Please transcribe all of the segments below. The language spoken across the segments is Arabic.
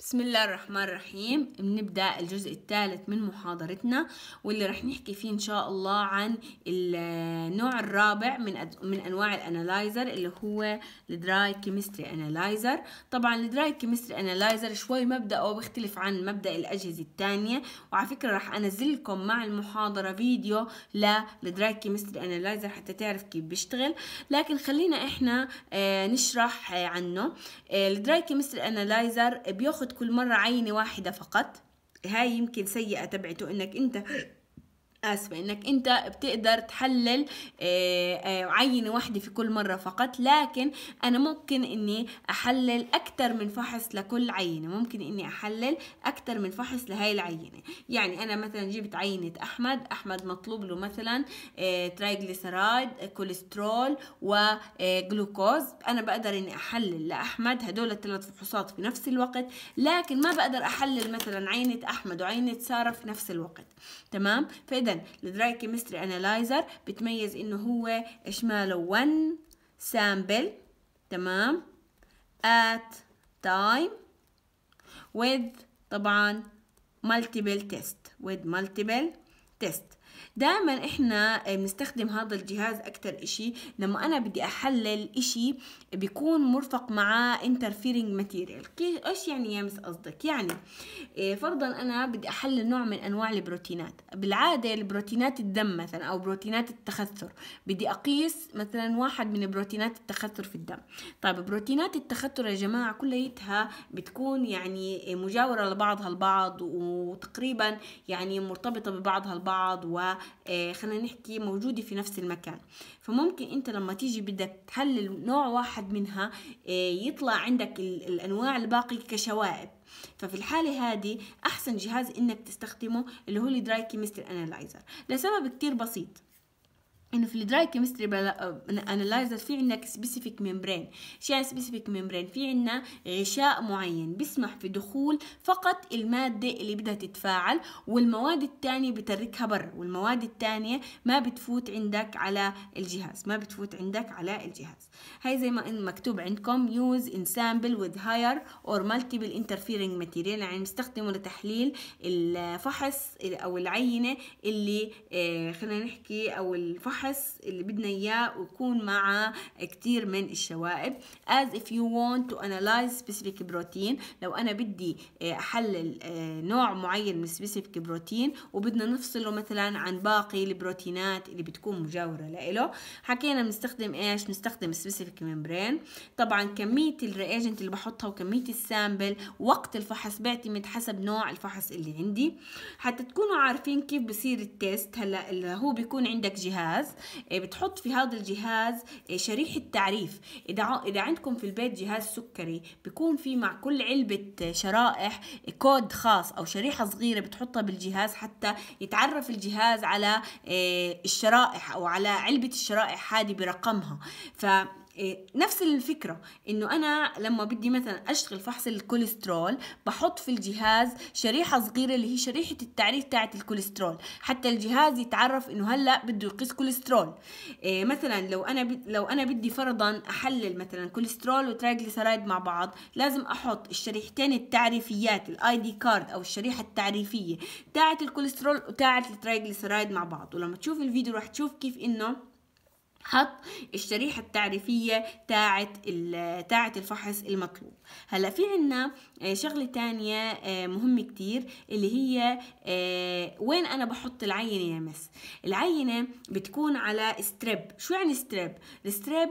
بسم الله الرحمن الرحيم بنبدأ الجزء الثالث من محاضرتنا واللي رح نحكي فيه إن شاء الله عن النوع الرابع من من أنواع الأنالايزر اللي هو الدراي كيمستري أنالايزر طبعا الدراي كيمستري أنالايزر شوي مبدأه بيختلف عن مبدأ الأجهزة الثانية وعلى فكرة رح أنزل لكم مع المحاضرة فيديو للدراي كيمستري أنالايزر حتى تعرف كيف بيشتغل لكن خلينا إحنا آه، نشرح آه، عنه الدراي كيمستري أنالايزر بياخد كل مرة عينة واحدة فقط هاي يمكن سيئة تبعته انك انت اسفه انك انت بتقدر تحلل آه، آه، عينه واحده في كل مره فقط لكن انا ممكن اني احلل اكثر من فحص لكل عينه ممكن اني احلل اكثر من فحص لهي العينه يعني انا مثلا جبت عينه احمد احمد مطلوب له مثلا آه، ترايجليسرايد كوليسترول وجلوكوز انا بقدر اني احلل لاحمد هدول الثلاث فحوصات في نفس الوقت لكن ما بقدر احلل مثلا عينه احمد وعينه ساره في نفس الوقت تمام فاذا اذا الدراي كيمستري انالايزر بتميز انه هو اشماله 1 سامبل تمام at time with طبعا multiple تيست with multiple test دائما احنا بنستخدم هذا الجهاز اكثر اشي لما انا بدي احلل اشي بيكون مرفق معاه انترفيرنج ماتيريال ايش يعني يا مس قصدك يعني إيه، فرضا انا بدي احلل نوع من انواع البروتينات بالعاده البروتينات الدم مثلا او بروتينات التخثر بدي اقيس مثلا واحد من بروتينات التخثر في الدم طيب بروتينات التخثر يا جماعه كليتها بتكون يعني إيه، مجاوره لبعضها البعض وتقريبا يعني مرتبطه ببعضها البعض و آه، خلينا نحكي موجودة في نفس المكان فممكن انت لما تيجي بدك تحلل نوع واحد منها آه، يطلع عندك الانواع الباقية كشوائب ففي الحالة هذه أحسن جهاز إنك تستخدمه اللي هو الدراي كيمستر أنالايزر لسبب كتير بسيط انه في الدراي كيمستري أه، انلايزر في عندنا سبيسيفيك ميمبرين شو يعني سبيسيفيك ميمبرين في عندنا غشاء معين بيسمح في دخول فقط الماده اللي بدها تتفاعل والمواد الثانيه بتركها برا والمواد الثانيه ما بتفوت عندك على الجهاز ما بتفوت عندك على الجهاز هاي زي ما مكتوب عندكم يوز ان سامبل وذ هاير اور مالتيبل انترفيرنج ماتيريال يعني بنستخدمه لتحليل الفحص او العينه اللي آه، خلينا نحكي او الفحص الفحص اللي بدنا اياه ويكون مع كتير من الشوائب as if you want to analyze specific protein لو انا بدي آه، احلل آه، نوع معين من specific بروتين وبدنا نفصله مثلا عن باقي البروتينات اللي بتكون مجاوره لإله حكينا بنستخدم ايش بنستخدم specific membrane طبعا كميه الرياجنت اللي بحطها وكميه السامبل وقت الفحص بيعتمد حسب نوع الفحص اللي عندي حتى تكونوا عارفين كيف بصير التيست هلا هو بيكون عندك جهاز آه، بتحط في هذا الجهاز آه، شريحة تعريف إذا إذا عندكم في البيت جهاز سكري بيكون في مع كل علبة آه، شرائح كود خاص أو شريحة صغيرة بتحطها بالجهاز حتى يتعرف الجهاز على الشرائح أو على علبة الشرائح هذه برقمها إيه، نفس الفكره انه انا لما بدي مثلا اشتغل فحص الكوليسترول بحط في الجهاز شريحه صغيره اللي هي شريحه التعريف تاعت الكوليسترول حتى الجهاز يتعرف انه هلا بده يقيس كوليسترول إيه مثلا لو انا لو انا بدي فرضا احلل مثلا كوليسترول وتراجليسرايد مع بعض لازم احط الشريحتين التعريفيات الاي دي كارد او الشريحه التعريفيه تاعت الكوليسترول وتاعت التراجليسرايد مع بعض ولما تشوف الفيديو راح تشوف كيف انه حط الشريحة التعريفية تاعت تاعت الفحص المطلوب هلا في عنا آه، شغلة تانية آه، مهمة كتير اللي هي آه، وين أنا بحط العينة يا مس العينة بتكون على ستريب شو يعني ستريب الستريب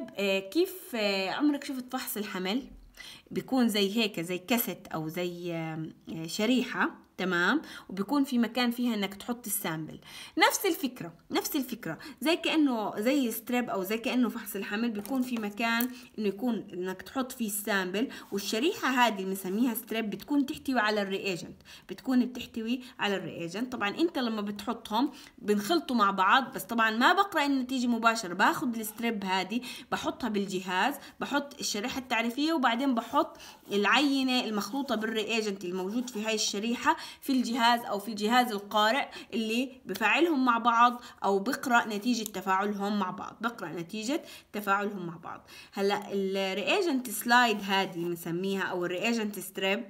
كيف عمرك شفت فحص الحمل بيكون زي هيك زي كاسيت او زي شريحه تمام وبيكون في مكان فيها انك تحط السامبل نفس الفكره نفس الفكره زي كانه زي ستريب او زي كانه فحص الحمل بيكون في مكان انه يكون انك تحط فيه السامبل والشريحه هذه اللي بنسميها ستريب بتكون تحتوي على الرياجنت بتكون بتحتوي على الرياجنت طبعا انت لما بتحطهم بنخلطوا مع بعض بس طبعا ما بقرا النتيجه مباشره باخذ الستريب هذه بحطها بالجهاز بحط الشريحه التعريفيه وبعدين بحط بحط العينة المخلوطة بالرياجنت الموجود في هاي الشريحة في الجهاز أو في الجهاز القارئ اللي بفعلهم مع بعض أو بقرأ نتيجة تفاعلهم مع بعض بقرأ نتيجة تفاعلهم مع بعض هلأ الرياجنت سلايد هذه بنسميها أو الرياجنت ستريب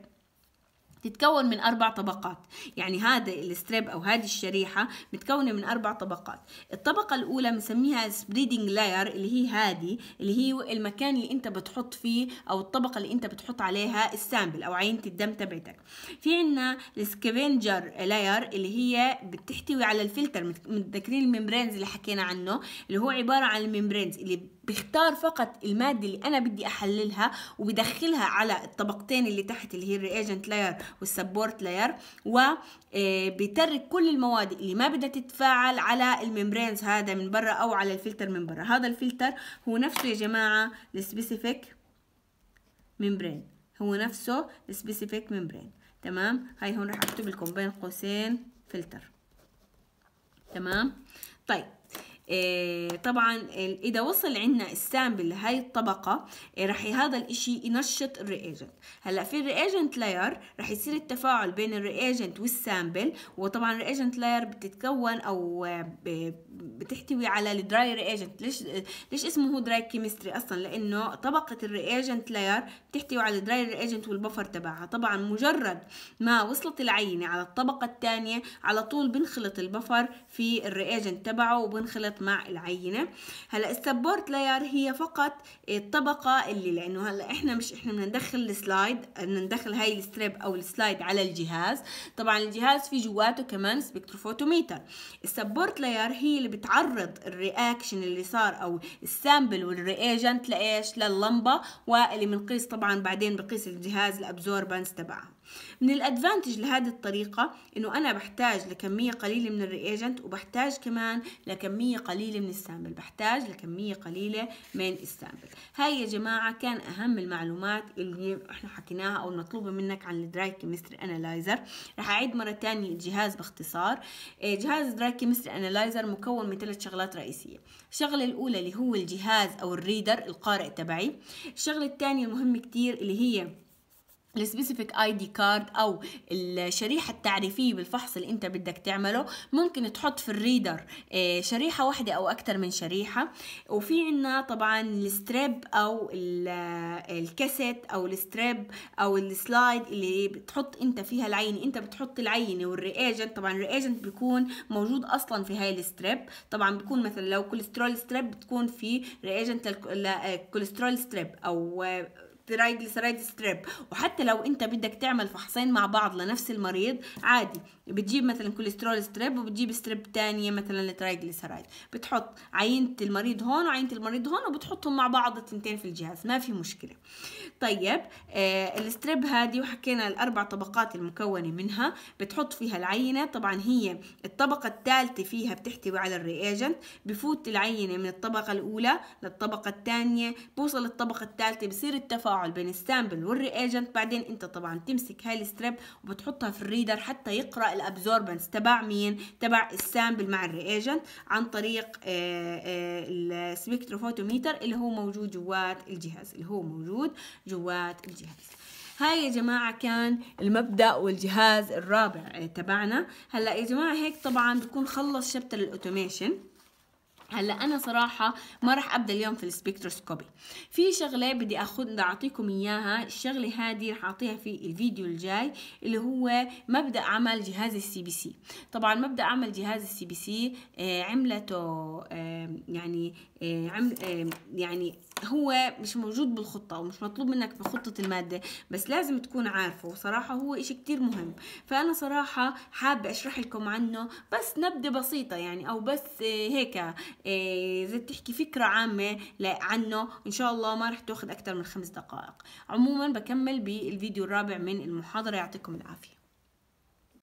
بتتكون من أربع طبقات يعني هذا الستريب أو هذه الشريحة متكونة من أربع طبقات الطبقة الأولى بنسميها سبريدنج لاير اللي هي هذه اللي هي المكان اللي أنت بتحط فيه أو الطبقة اللي أنت بتحط عليها السامبل أو عينة الدم تبعتك في عنا السكافنجر لاير اللي هي بتحتوي على الفلتر متذكرين الممبرينز اللي حكينا عنه اللي هو عبارة عن الممبرينز اللي بختار فقط الماده اللي انا بدي احللها وبدخلها على الطبقتين اللي تحت اللي هي الريجنت لاير والسبورت لاير وبترك كل المواد اللي ما بدها تتفاعل على الممبرينز هذا من برا او على الفلتر من برا هذا الفلتر هو نفسه يا جماعه السبيسيفيك ممبرين هو نفسه السبيسيفيك ممبرين تمام هاي هون راح اكتب لكم بين قوسين فلتر تمام طيب آه، طبعا اذا وصل عندنا السامبل لهي الطبقه آه، رح هذا الاشي ينشط الرياجنت هلا في الرياجنت لاير رح يصير التفاعل بين الرياجنت والسامبل وطبعا الرياجنت لاير بتتكون او آه، بتحتوي على الدراي رياجنت ليش ليش اسمه هو دراي كيمستري اصلا لانه طبقه الرياجنت لاير بتحتوي على الدراي رياجنت والبفر تبعها طبعا مجرد ما وصلت العينه على الطبقه الثانيه على طول بنخلط البفر في الرياجنت تبعه وبنخلط مع العينة هلا السبورت لاير هي فقط الطبقة اللي لأنه هلا إحنا مش إحنا بدنا ندخل السلايد بدنا ندخل هاي الستريب أو السلايد على الجهاز طبعا الجهاز في جواته كمان سبكتروفوتوميتر السبورت لاير هي اللي بتعرض الرياكشن اللي صار أو السامبل والرياجنت لإيش لللمبة واللي بنقيس طبعا بعدين بقيس الجهاز الأبزوربنس تبعها من الادفانتج لهذه الطريقة انه انا بحتاج لكمية قليلة من الرياجنت وبحتاج كمان لكمية قليلة من السامبل بحتاج لكمية قليلة من السامبل هاي يا جماعة كان اهم المعلومات اللي احنا حكيناها او المطلوبة منك عن الدراي كيمستري انالايزر رح اعيد مرة تانية الجهاز باختصار إيه، جهاز الدراي كيمستري انالايزر مكون من ثلاث شغلات رئيسية الشغلة الاولى اللي هو الجهاز او الريدر القارئ تبعي الشغلة الثانية المهمة كتير اللي هي السبيسيفيك اي دي كارد او الشريحه التعريفيه بالفحص اللي انت بدك تعمله ممكن تحط في الريدر آه، شريحه واحده او اكثر من شريحه وفي عنا طبعا الستريب او آه، الكاسيت او الستريب او السلايد اللي بتحط انت فيها العينه انت بتحط العينه والرياجنت طبعا الرياجنت بيكون موجود اصلا في هاي الستريب طبعا بيكون مثلا لو كوليسترول ستريب بتكون في رياجنت للكوليسترول آه، ستريب او ترايجلسرايد ستريب وحتى لو انت بدك تعمل فحصين مع بعض لنفس المريض عادي بتجيب مثلا كوليسترول ستريب وبتجيب ستريب تانية مثلا لترايجلسرايد بتحط عينة المريض هون وعينة المريض هون وبتحطهم مع بعض التنتين في الجهاز ما في مشكلة طيب آه الستريب هذه وحكينا الاربع طبقات المكونة منها بتحط فيها العينة طبعا هي الطبقة الثالثة فيها بتحتوي على الرياجنت بفوت العينة من الطبقة الأولى للطبقة الثانية بوصل الطبقة الثالثة بصير التفاعل التفاعل بين السامبل والريجنت بعدين انت طبعا تمسك هاي الستريب وبتحطها في الريدر حتى يقرا الابزوربنس تبع مين تبع السامبل مع الريجنت عن طريق آه، آه، السبكتروفوتوميتر اللي هو موجود جوات الجهاز اللي هو موجود جوات الجهاز هاي يا جماعة كان المبدأ والجهاز الرابع آه، تبعنا هلأ يا جماعة هيك طبعا بكون خلص شابتر الأوتوميشن هلا انا صراحه ما راح ابدا اليوم في السبكتروسكوبي في شغله بدي اخذ بدي اعطيكم اياها الشغله هذه راح اعطيها في الفيديو الجاي اللي هو مبدا عمل جهاز السي بي سي طبعا مبدا عمل جهاز السي بي سي آه، عملته آه، يعني آه، عمل يعني هو مش موجود بالخطة ومش مطلوب منك بخطة المادة بس لازم تكون عارفه وصراحة هو إشي كتير مهم فأنا صراحة حابة أشرح لكم عنه بس نبذة بسيطة يعني أو بس هيك آه، زي تحكي فكرة عامة عنه إن شاء الله ما رح تاخذ أكتر من خمس دقائق عموما بكمل بالفيديو الرابع من المحاضرة يعطيكم العافية